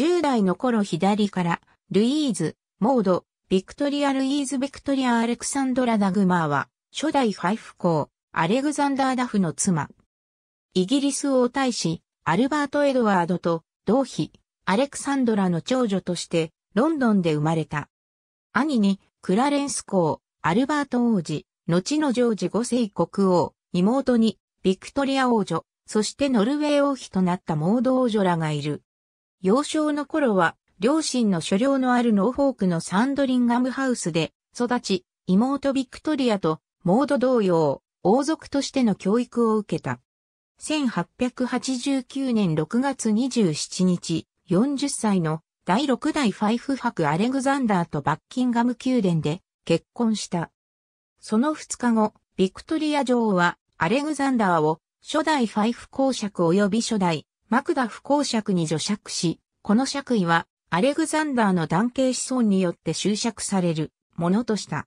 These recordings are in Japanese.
10代の頃左から、ルイーズ、モード、ビクトリア・ルイーズ・ビクトリア・アレクサンドラ・ダグマーは、初代ファイフ公、アレグザンダー・ダフの妻。イギリス王大使、アルバート・エドワードと、同妃、アレクサンドラの長女として、ロンドンで生まれた。兄に、クラレンス公、アルバート王子、後のジョージ5世国王、妹に、ビクトリア王女、そしてノルウェー王妃となったモード王女らがいる。幼少の頃は、両親の所領のあるノーフォークのサンドリンガムハウスで育ち、妹ビクトリアとモード同様、王族としての教育を受けた。1889年6月27日、40歳の第6代ファイフ伯アレグザンダーとバッキンガム宮殿で結婚した。その2日後、ビクトリア女王はアレグザンダーを初代ファイフ公爵及び初代マクダフ公爵に助爵し、この爵位はアレグザンダーの男系子孫によって執爵されるものとした。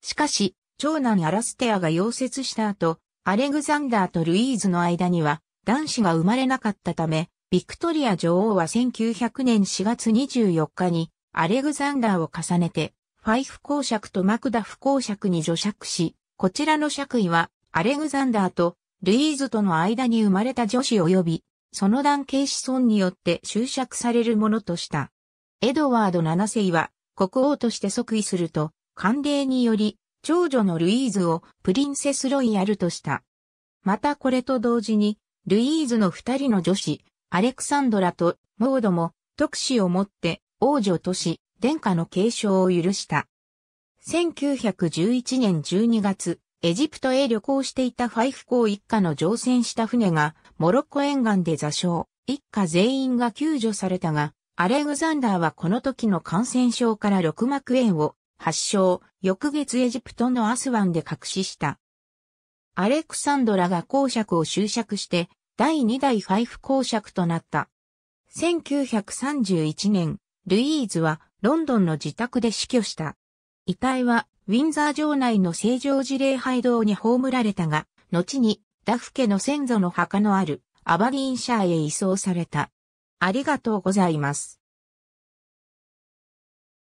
しかし、長男アラステアが溶接した後、アレグザンダーとルイーズの間には男子が生まれなかったため、ビクトリア女王は1900年4月24日にアレグザンダーを重ねて、ファイフ公爵とマクダフ公爵に助爵し、こちらの爵位はアレグザンダーとルイーズとの間に生まれた女子及びその男系子孫によって執釈されるものとした。エドワード7世は国王として即位すると、慣例により、長女のルイーズをプリンセスロイヤルとした。またこれと同時に、ルイーズの二人の女子、アレクサンドラとモードも特使をもって王女とし、殿下の継承を許した。1911年12月、エジプトへ旅行していたファイフ公一家の乗船した船が、モロッコ沿岸で座礁、一家全員が救助されたが、アレグザンダーはこの時の感染症から緑膜炎を発症、翌月エジプトのアスワンで隠しした。アレクサンドラが公爵を執職して、第2代ファイフ公爵となった。1931年、ルイーズはロンドンの自宅で死去した。遺体はウィンザー城内の正常事例廃道に葬られたが、後にダフ家の先祖の墓のあるアバディンシャーへ移送された。ありがとうございます。